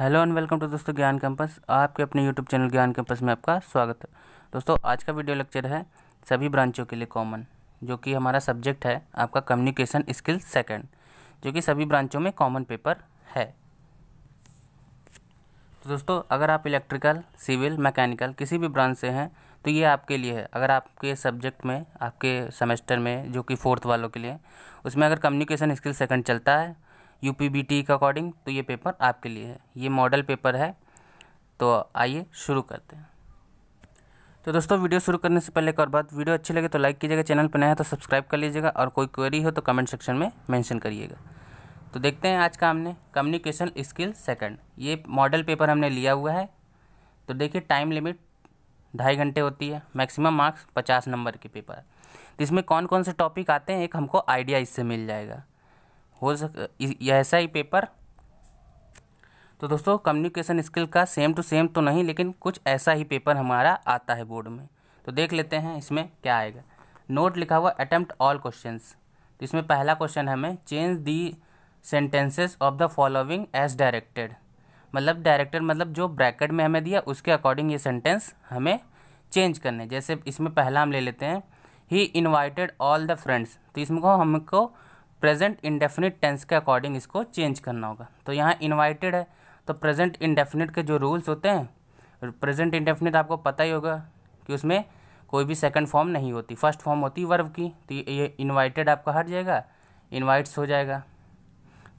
hello and welcome to दोस्तों ज्ञान campus आपके अपने यूट्यूब चैनल ज्ञान कैंपस में आपका स्वागत है दोस्तों आज का वीडियो लेक्चर है सभी ब्रांचों के लिए कॉमन जो कि हमारा सब्जेक्ट है आपका कम्युनिकेशन स्किल सेकंड जो कि सभी ब्रांचों में कॉमन पेपर है तो दोस्तों अगर आप इलेक्ट्रिकल सिविल मैकेनिकल किसी भी ब्रांच से हैं तो ये आपके लिए है अगर आपके सब्जेक्ट में आपके सेमेस्टर में जो कि फोर्थ वालों के लिए उसमें अगर कम्युनिकेशन स्किल सेकेंड चलता है यू पी बी टी के अकॉर्डिंग तो ये पेपर आपके लिए है ये मॉडल पेपर है तो आइए शुरू करते हैं तो दोस्तों वीडियो शुरू करने से पहले एक और बात वीडियो अच्छी लगे तो लाइक कीजिएगा चैनल पर नया है तो सब्सक्राइब कर लीजिएगा और कोई क्वेरी हो तो कमेंट सेक्शन में मेंशन करिएगा तो देखते हैं आज का हमने कम्युनिकेशन स्किल सेकंड ये मॉडल पेपर हमने लिया हुआ है तो देखिए टाइम लिमिट ढाई घंटे होती है मैक्सिमम मार्क्स पचास नंबर के पेपर तो इसमें कौन कौन से टॉपिक आते हैं एक हमको आइडिया इससे मिल जाएगा हो सक ऐसा ही पेपर तो दोस्तों कम्युनिकेशन स्किल का सेम टू सेम तो नहीं लेकिन कुछ ऐसा ही पेपर हमारा आता है बोर्ड में तो देख लेते हैं इसमें क्या आएगा नोट लिखा हुआ अटैम्प्ट ऑल क्वेश्चन तो इसमें पहला क्वेश्चन हमें change the sentences of the following as directed मतलब डायरेक्टेड मतलब जो ब्रैकेट में हमें दिया उसके अकॉर्डिंग ये सेंटेंस हमें चेंज करने जैसे इसमें पहला हम ले लेते हैं he invited all the friends तो इसमें को हमको प्रेजेंट इंडेफिनिट टेंस के अकॉर्डिंग इसको चेंज करना होगा तो यहाँ इन्वाइटेड है तो प्रेजेंट इंडेफिनिट के जो रूल्स होते हैं प्रेजेंट इंडेफिनिट आपको पता ही होगा कि उसमें कोई भी सेकंड फॉर्म नहीं होती फर्स्ट फॉर्म होती वर्ब की तो ये इन्वाइटेड आपका हट जाएगा इन्वाइट्स हो जाएगा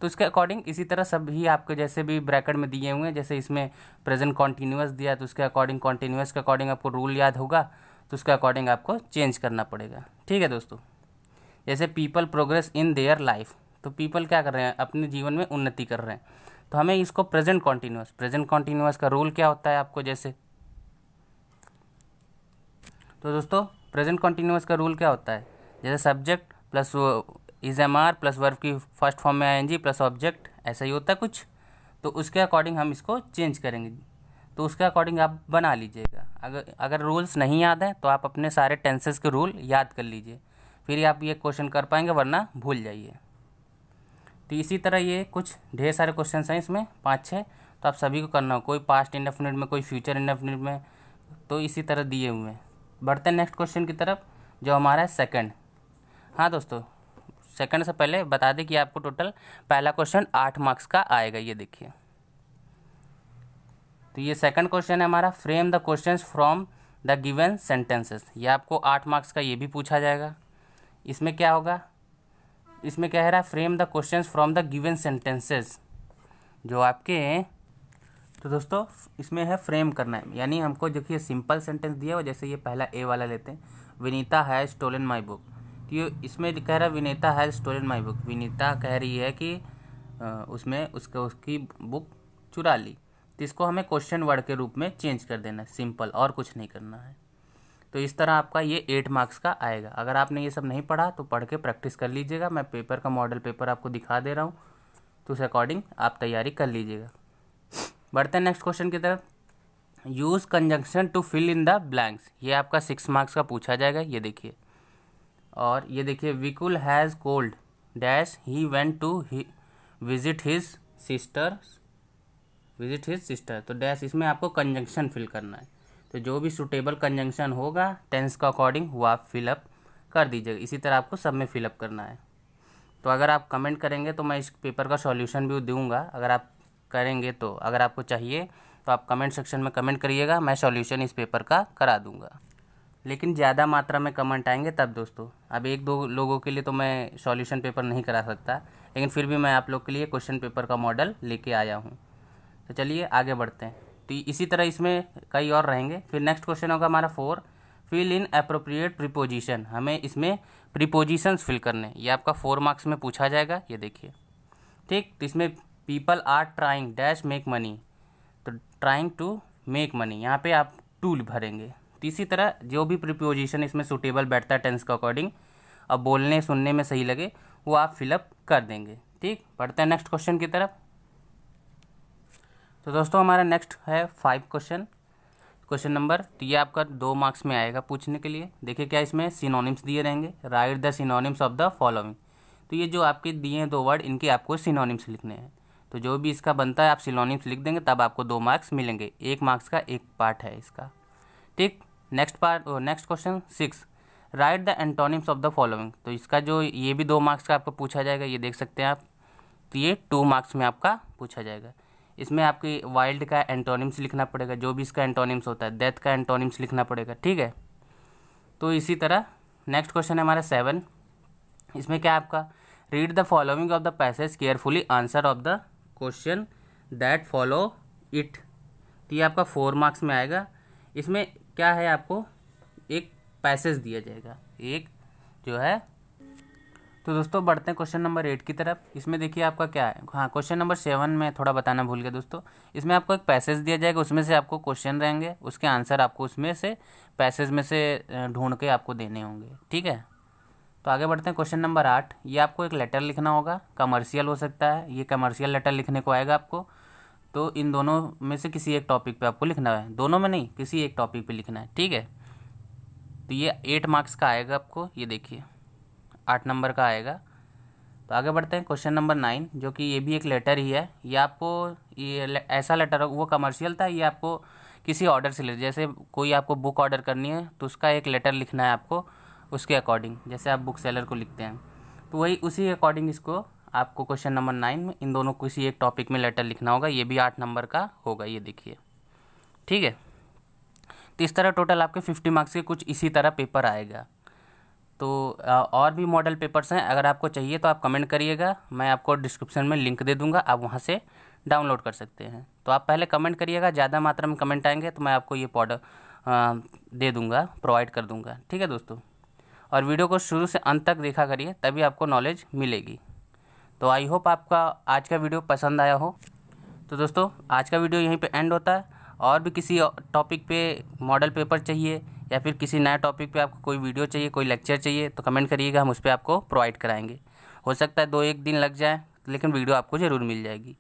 तो उसके अकॉर्डिंग इसी तरह सभी आपके जैसे भी ब्रैकेट में दिए हुए हैं जैसे इसमें प्रेजेंट कॉन्टीन्यूस दिया तो उसके अकॉर्डिंग कॉन्टीन्यूस के अकॉर्डिंग आपको रूल याद होगा तो उसके अकॉर्डिंग आपको चेंज करना पड़ेगा ठीक है दोस्तों जैसे people progress in their life तो पीपल क्या कर रहे हैं अपने जीवन में उन्नति कर रहे हैं तो हमें इसको प्रेजेंट कॉन्टिन्यूस प्रेजेंट कॉन्टिन्यूस का रूल क्या होता है आपको जैसे तो दोस्तों प्रेजेंट कॉन्टीन्यूस का रूल क्या होता है जैसे subject plus is am are plus verb की फर्स्ट फॉर्म में I N G plus object ऐसा ही होता है कुछ तो उसके अकॉर्डिंग हम इसको चेंज करेंगे तो उसके अकॉर्डिंग आप बना लीजिएगा अगर अगर रूल्स नहीं याद हैं तो आप अपने सारे टेंसेस के रूल याद कर लीजिए फिर आप ये क्वेश्चन कर पाएंगे वरना भूल जाइए तो इसी तरह ये कुछ ढेर सारे क्वेश्चन हैं इसमें पाँच छः तो आप सभी को करना हो कोई पास्ट इंडेफिनिट में कोई फ्यूचर इंडेफिनिट में तो इसी तरह दिए हुए हैं बढ़ते हैं नेक्स्ट क्वेश्चन की तरफ जो हमारा है सेकेंड हाँ दोस्तों सेकंड से पहले बता दें कि आपको टोटल पहला क्वेश्चन आठ मार्क्स का आएगा ये देखिए तो ये सेकंड क्वेश्चन है हमारा frame the question from the given sentences ये आपको आठ मार्क्स का ये भी पूछा जाएगा इसमें क्या होगा इसमें कह रहा है frame the questions from the given sentences जो आपके तो दोस्तों इसमें है फ्रेम करना है यानी हमको जो कि सिंपल सेंटेंस दिया हुआ जैसे ये पहला ए वाला लेते हैं विनीता है स्टोलन माई बुक तो ये इसमें कह रहा है विनीता है स्टोलन माई बुक विनीता कह रही है कि उसमें उसके उसकी बुक चुरा ली तो इसको हमें क्वेश्चन वर्ड के रूप में चेंज कर देना है सिंपल और कुछ नहीं करना है तो इस तरह आपका ये एट मार्क्स का आएगा अगर आपने ये सब नहीं पढ़ा तो पढ़ के प्रैक्टिस कर लीजिएगा मैं पेपर का मॉडल पेपर आपको दिखा दे रहा हूँ तो उस अकॉर्डिंग आप तैयारी कर लीजिएगा बढ़ते हैं नेक्स्ट क्वेश्चन की तरफ use conjunction to fill in the blanks ये आपका सिक्स मार्क्स का पूछा जाएगा ये देखिए और ये देखिए Vikul has cold dash he went to he visit his sister visit his sister तो डैश इसमें आपको कंजंक्शन फिल करना है तो जो भी सुटेबल कंजंक्शन होगा टेंस का अकॉर्डिंग वो आप फिलअप कर दीजिएगा इसी तरह आपको सब में फिलअप करना है तो अगर आप कमेंट करेंगे तो मैं इस पेपर का सॉल्यूशन भी दूंगा अगर आप करेंगे तो अगर आपको चाहिए तो आप कमेंट सेक्शन में कमेंट करिएगा मैं सॉल्यूशन इस पेपर का करा दूंगा लेकिन ज़्यादा मात्रा में कमेंट आएंगे तब दोस्तों अब एक दो लोगों के लिए तो मैं सॉल्यूशन पेपर नहीं करा सकता लेकिन फिर भी मैं आप लोग के लिए क्वेश्चन पेपर का मॉडल लेके आया हूँ तो चलिए आगे बढ़ते हैं तो इसी तरह इसमें कई और रहेंगे फिर नेक्स्ट क्वेश्चन होगा हमारा four fill in appropriate preposition हमें इसमें प्रिपोजिशंस फिल करने ये आपका फोर मार्क्स में पूछा जाएगा ये देखिए ठीक तो इसमें people are trying dash make money तो ट्राइंग टू मेक मनी यहाँ पे आप टूल भरेंगे तो इसी तरह जो भी प्रिपोजिशन इसमें सुटेबल बैठता है टेंस के अकॉर्डिंग अब बोलने सुनने में सही लगे वो आप फिलअप कर देंगे ठीक पढ़ते हैं नेक्स्ट क्वेश्चन की तरफ तो दोस्तों हमारा नेक्स्ट है फाइव क्वेश्चन क्वेश्चन नंबर तो ये आपका दो मार्क्स में आएगा पूछने के लिए देखिए क्या इसमें सिनोनिम्स दिए रहेंगे write the synonyms of the following तो ये जो आपके दिए हैं दो वर्ड इनके आपको सिनोनिम्स लिखने हैं तो जो भी इसका बनता है आप सिनोनिम्स लिख देंगे तब आपको दो मार्क्स मिलेंगे एक मार्क्स का एक पार्ट है इसका ठीक next part next question six write the antonyms of the following तो इसका जो ये भी दो मार्क्स का आपको पूछा जाएगा ये देख सकते हैं आप तो ये टू मार्क्स में आपका पूछा जाएगा इसमें आपके वाइल्ड का एंटोनिम्स लिखना पड़ेगा जो भी इसका एंटोनिम्स होता है डेथ का एंटोनिम्स लिखना पड़ेगा ठीक है तो इसी तरह नेक्स्ट क्वेश्चन है हमारा सेवन इसमें क्या आपका read the following of the passage carefully answer of the question that follow it तो ये आपका फोर मार्क्स में आएगा इसमें क्या है आपको एक पैसेज दिया जाएगा एक जो है तो दोस्तों बढ़ते हैं क्वेश्चन नंबर एट की तरफ इसमें देखिए आपका क्या है हाँ क्वेश्चन नंबर सेवन में थोड़ा बताना भूल गया दोस्तों इसमें आपको एक पैसेज दिया जाएगा उसमें से आपको क्वेश्चन रहेंगे उसके आंसर आपको उसमें से पैसेज में से ढूंढ के आपको देने होंगे ठीक है तो आगे बढ़ते हैं क्वेश्चन नंबर आठ ये आपको एक लेटर लिखना होगा कमर्शियल हो सकता है ये कमर्शियल लेटर लिखने को आएगा आपको तो इन दोनों में से किसी एक टॉपिक पर आपको लिखना है दोनों में नहीं किसी एक टॉपिक पर लिखना है ठीक है तो ये एट मार्क्स का आएगा आपको ये देखिए आठ नंबर का आएगा तो आगे बढ़ते हैं क्वेश्चन नंबर नाइन जो कि ये भी एक लेटर ही है ये आपको ये ऐसा लेटर वो कमर्शियल था ये आपको किसी ऑर्डर से ले जैसे कोई आपको बुक ऑर्डर करनी है तो उसका एक लेटर लिखना है आपको उसके अकॉर्डिंग जैसे आप बुक सेलर को लिखते हैं तो वही उसी अकॉर्डिंग इसको आपको क्वेश्चन नंबर नाइन में इन दोनों किसी एक टॉपिक में लेटर लिखना होगा ये भी आठ नंबर का होगा ये देखिए ठीक है तो इस तरह टोटल आपके फिफ्टी मार्क्स के कुछ इसी तरह पेपर आएगा तो और भी मॉडल पेपर्स हैं अगर आपको चाहिए तो आप कमेंट करिएगा मैं आपको डिस्क्रिप्शन में लिंक दे दूंगा आप वहाँ से डाउनलोड कर सकते हैं तो आप पहले कमेंट करिएगा ज़्यादा मात्रा में कमेंट आएंगे तो मैं आपको ये पॉडर दे दूँगा प्रोवाइड कर दूँगा ठीक है दोस्तों और वीडियो को शुरू से अंत तक देखा करिए तभी आपको नॉलेज मिलेगी तो आई होप आपका आज का वीडियो पसंद आया हो तो दोस्तों आज का वीडियो यहीं पे एंड होता है और भी किसी टॉपिक पे मॉडल पेपर चाहिए या फिर किसी नया टॉपिक पे आपको कोई वीडियो चाहिए कोई लेक्चर चाहिए तो कमेंट करिएगा हम उस पर आपको प्रोवाइड कराएंगे हो सकता है दो एक दिन लग जाए लेकिन वीडियो आपको ज़रूर मिल जाएगी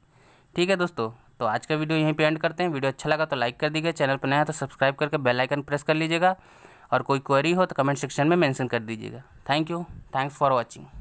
ठीक है दोस्तों तो आज का वीडियो यहीं पे एंड करते हैं वीडियो अच्छा लगा तो लाइक कर दीजिए चैनल पर नया तो सब्सक्राइब करके बेल आइकन प्रेस कर लीजिएगा और कोई क्वेरी हो तो कमेंट सेक्शन में मेंशन कर दीजिएगा thank you thanks for watching